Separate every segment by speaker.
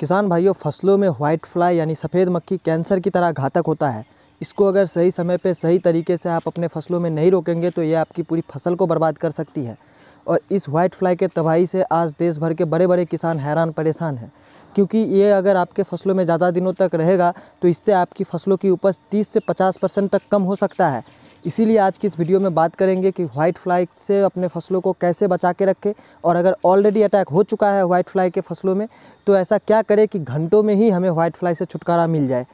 Speaker 1: किसान भाइयों फसलों में व्हाइट फ्लाई यानी सफ़ेद मक्खी कैंसर की तरह घातक होता है इसको अगर सही समय पे सही तरीके से आप अपने फसलों में नहीं रोकेंगे तो ये आपकी पूरी फसल को बर्बाद कर सकती है और इस व्हाइट फ्लाई के तबाही से आज देश भर के बड़े बड़े किसान हैरान परेशान हैं क्योंकि ये अगर आपके फसलों में ज़्यादा दिनों तक रहेगा तो इससे आपकी फसलों की उपज 30 से 50 परसेंट तक कम हो सकता है इसीलिए आज की इस वीडियो में बात करेंगे कि व्हाइट फ्लाई से अपने फसलों को कैसे बचा के रखें और अगर ऑलरेडी अटैक हो चुका है व्हाइट फ्लाई के फसलों में तो ऐसा क्या करें कि घंटों में ही हमें व्हाइट फ्लाई से छुटकारा मिल जाए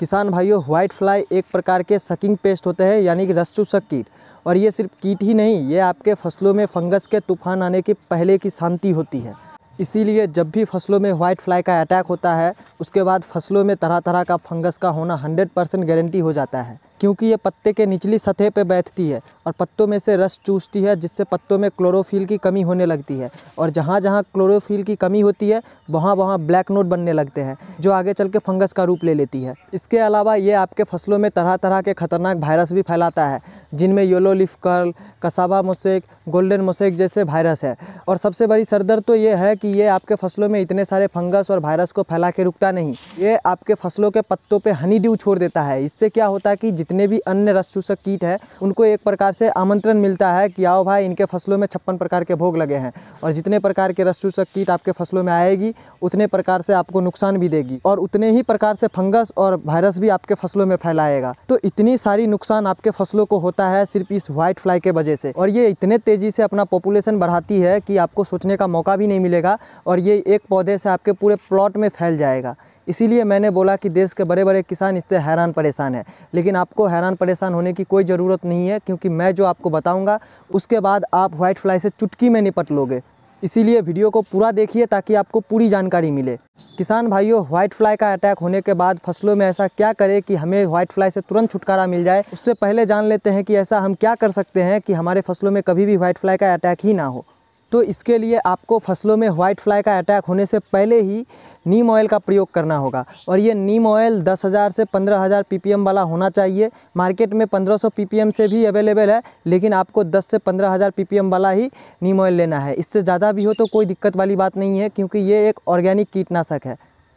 Speaker 1: किसान भाइयों व्हाइट फ्लाई एक प्रकार के सकिंग पेस्ट होते हैं यानी कि रसचूसक कीट और ये सिर्फ कीट ही नहीं ये आपके फसलों में फंगस के तूफान आने के पहले की शांति होती है इसीलिए जब भी फसलों में वाइट फ्लाई का अटैक होता है उसके बाद फसलों में तरह तरह का फंगस का होना 100 परसेंट गारंटी हो जाता है क्योंकि ये पत्ते के निचली सतह पर बैठती है और पत्तों में से रस चूसती है जिससे पत्तों में क्लोरोफिल की कमी होने लगती है और जहाँ जहाँ क्लोरोफिल की कमी होती है वहाँ वहाँ ब्लैक नोट बनने लगते हैं जो आगे चल के फंगस का रूप ले लेती है इसके अलावा ये आपके फसलों में तरह तरह के खतरनाक वायरस भी फैलाता है जिनमें yellow leaf curl cassava mosaic golden mosaic जैसे वायरस है और सबसे बड़ी सरदर्द तो ये है कि ये आपके फसलों में इतने सारे फंगस और वायरस को फैला के रुकता नहीं ये आपके फसलों के पत्तों पर हनी ड्यू छोड़ देता है इससे क्या होता है कि जितने भी अन्य रस चूसक कीट है उनको एक प्रकार से आमंत्रण मिलता है कि आओ भाई इनके फसलों में छप्पन प्रकार के भोग लगे हैं और जितने प्रकार के रस चूसक कीट आपके फसलों में आएगी उतने प्रकार से आपको नुकसान भी देगी और उतने ही प्रकार से फंगस और वायरस भी आपके फसलों में फैलाएगा तो इतनी सारी नुकसान आपके फसलों को होता सकता है सिर्फ इस व्हाइट फ्लाई के वजह से और ये इतने तेज़ी से अपना पॉपुलेशन बढ़ाती है कि आपको सोचने का मौका भी नहीं मिलेगा और ये एक पौधे से आपके पूरे प्लॉट में फैल जाएगा इसीलिए मैंने बोला कि देश के बड़े बड़े किसान इससे हैरान परेशान है लेकिन आपको हैरान परेशान होने की कोई ज़रूरत नहीं है क्योंकि मैं जो आपको बताऊँगा उसके बाद आप व्हाइट फ्लाई से चुटकी में निपट लोगे इसीलिए वीडियो को पूरा देखिए ताकि आपको पूरी जानकारी मिले किसान भाइयों व्हाइट फ्लाई का अटैक होने के बाद फसलों में ऐसा क्या करें कि हमें व्हाइट फ्लाई से तुरंत छुटकारा मिल जाए उससे पहले जान लेते हैं कि ऐसा हम क्या कर सकते हैं कि हमारे फसलों में कभी भी व्हाइट फ्लाई का अटैक ही ना हो तो इसके लिए आपको फसलों में व्हाइट फ्लाई का अटैक होने से पहले ही नीम ऑयल का प्रयोग करना होगा और ये नीम ऑयल दस हज़ार से पंद्रह हज़ार पी वाला होना चाहिए मार्केट में पंद्रह सौ पी से भी अवेलेबल है लेकिन आपको दस से पंद्रह हज़ार पी वाला ही नीम ऑयल लेना है इससे ज़्यादा भी हो तो कोई दिक्कत वाली बात नहीं है क्योंकि ये एक ऑर्गेनिक कीटनाशक है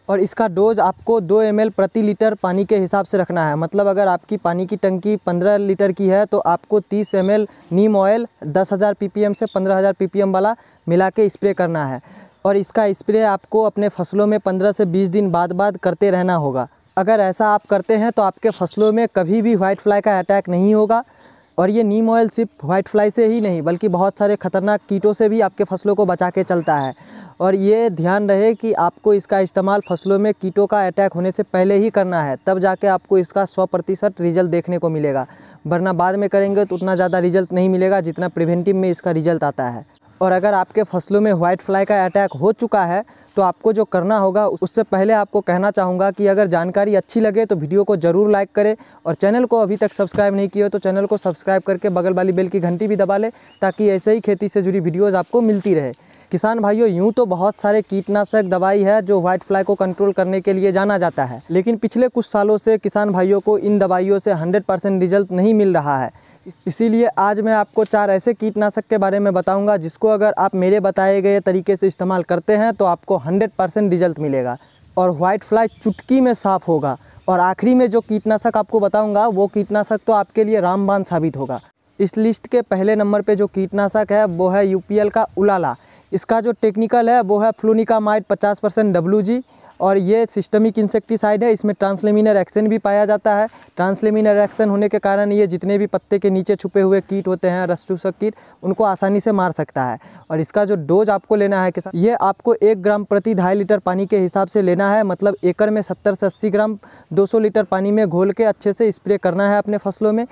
Speaker 1: और इसका डोज़ आपको दो एम प्रति लीटर पानी के हिसाब से रखना है मतलब अगर आपकी पानी की टंकी 15 लीटर की है तो आपको 30 एम नीम ऑयल 10,000 पीपीएम से 15,000 पीपीएम वाला मिला के स्प्रे करना है और इसका स्प्रे आपको अपने फसलों में 15 से 20 दिन बाद बाद करते रहना होगा अगर ऐसा आप करते हैं तो आपके फसलों में कभी भी वाइट फ्लाई का अटैक नहीं होगा और ये नीम ऑयल सिर्फ व्हाइट फ्लाई से ही नहीं बल्कि बहुत सारे ख़तरनाक कीटों से भी आपके फसलों को बचा के चलता है और ये ध्यान रहे कि आपको इसका इस्तेमाल फसलों में कीटों का अटैक होने से पहले ही करना है तब जाके आपको इसका सौ प्रतिशत रिजल्ट देखने को मिलेगा वरना बाद में करेंगे तो उतना ज़्यादा रिजल्ट नहीं मिलेगा जितना प्रिवेंटिव में इसका रिजल्ट आता है और अगर आपके फसलों में व्हाइट फ्लाई का अटैक हो चुका है तो आपको जो करना होगा उससे पहले आपको कहना चाहूँगा कि अगर जानकारी अच्छी लगे तो वीडियो को ज़रूर लाइक करें और चैनल को अभी तक सब्सक्राइब नहीं किया तो चैनल को सब्सक्राइब करके बगल वाली बेल की घंटी भी दबा लें ताकि ऐसे ही खेती से जुड़ी वीडियोज़ आपको मिलती रहे किसान भाइयों यूँ तो बहुत सारे कीटनाशक दवाई है जो व्हाइट फ्लाई को कंट्रोल करने के लिए जाना जाता है लेकिन पिछले कुछ सालों से किसान भाइयों को इन दवाइयों से 100 परसेंट रिजल्ट नहीं मिल रहा है इसीलिए आज मैं आपको चार ऐसे कीटनाशक के बारे में बताऊंगा जिसको अगर आप मेरे बताए गए तरीके से इस्तेमाल करते हैं तो आपको हंड्रेड परसेंट रिजल्ट मिलेगा और वाइट फ्लाई चुटकी में साफ़ होगा और आखिरी में जो कीटनाशक आपको बताऊँगा वो कीटनाशक तो आपके लिए रामबान साबित होगा इस लिस्ट के पहले नंबर पे जो कीटनाशक है वो है यूपीएल का उलाला इसका जो टेक्निकल है वो है माइट पचास परसेंट डब्ल्यू और ये सिस्टमिक इंसेक्टिसाइड है इसमें ट्रांसलेमिनर एक्शन भी पाया जाता है ट्रांसलेमिनर एक्शन होने के कारण ये जितने भी पत्ते के नीचे छुपे हुए कीट होते हैं रसचूसक कीट उनको आसानी से मार सकता है और इसका जो डोज आपको लेना है कि ये आपको एक ग्राम प्रति ढाई लीटर पानी के हिसाब से लेना है मतलब एकड़ में सत्तर से अस्सी ग्राम दो लीटर पानी में घोल के अच्छे से स्प्रे करना है अपने फसलों में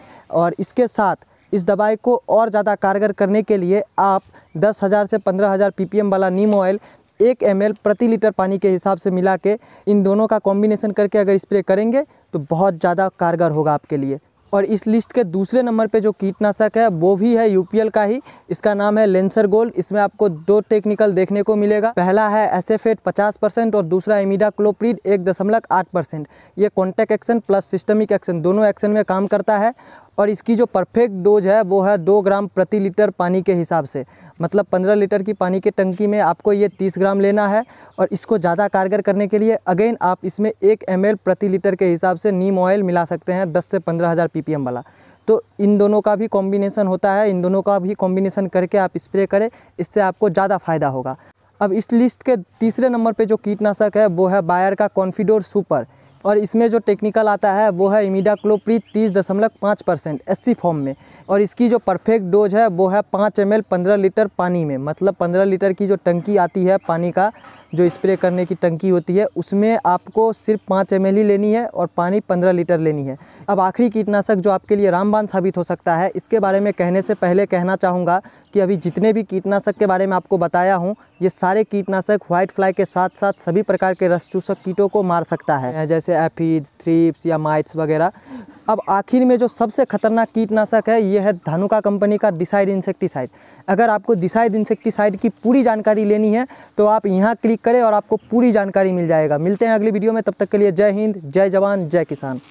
Speaker 1: और इसके साथ इस दवाई को और ज़्यादा कारगर करने के लिए आप दस हज़ार से पंद्रह हज़ार पी वाला नीम ऑयल एक एम प्रति लीटर पानी के हिसाब से मिला के इन दोनों का कॉम्बिनेशन करके अगर स्प्रे करेंगे तो बहुत ज़्यादा कारगर होगा आपके लिए और इस लिस्ट के दूसरे नंबर पे जो कीटनाशक है वो भी है यूपीएल का ही इसका नाम है लेंसर गोल्ड इसमें आपको दो टेक्निकल देखने को मिलेगा पहला है एसेफेट 50 परसेंट और दूसरा इमीडा क्लोप्रीड एक दशमलव आठ परसेंट ये contact action plus systemic action दोनों एक्शन में काम करता है और इसकी जो परफेक्ट डोज है वो है दो ग्राम प्रति लीटर पानी के हिसाब से मतलब पंद्रह लीटर की पानी के टंकी में आपको ये तीस ग्राम लेना है और इसको ज़्यादा कारगर करने के लिए अगेन आप इसमें एक एम प्रति लीटर के हिसाब से नीम ऑयल मिला सकते हैं दस से पंद्रह हज़ार पी वाला तो इन दोनों का भी कॉम्बिनेसन होता है इन दोनों का भी कॉम्बिनेसन करके आप स्प्रे करें इससे आपको ज़्यादा फ़ायदा होगा अब इस लिस्ट के तीसरे नंबर पे जो कीटनाशक है वो है बायर का कॉन्फिडोर सुपर और इसमें जो टेक्निकल आता है वो है इमिडा क्लोप्रीड तीस दशमलव पाँच परसेंट एस फॉर्म में और इसकी जो परफेक्ट डोज है वो है पाँच एम एल पंद्रह लीटर पानी में मतलब पंद्रह लीटर की जो टंकी आती है पानी का जो स्प्रे करने की टंकी होती है उसमें आपको सिर्फ पाँच एम लेनी है और पानी पंद्रह लीटर लेनी है अब आखिरी कीटनाशक जो आपके लिए रामबान साबित हो सकता है इसके बारे में कहने से पहले कहना चाहूँगा कि अभी जितने भी कीटनाशक के बारे में आपको बताया हूँ ये सारे कीटनाशक व्हाइट फ्लाई के साथ साथ सभी प्रकार के रस चूसक कीटों को मार सकता है जैसे एफीज थ्रिप्स या माइट्स वगैरह अब आखिर में जो सबसे खतरनाक कीटनाशक है ये है धनुका कंपनी का डिसाइड इंसेक्टिसाइड अगर आपको डिसाइड इंसेक्टिसाइड की पूरी जानकारी लेनी है तो आप यहाँ क्लिक करें और आपको पूरी जानकारी मिल जाएगा मिलते हैं अगली वीडियो में तब तक के लिए जय हिंद जय जवान जय किसान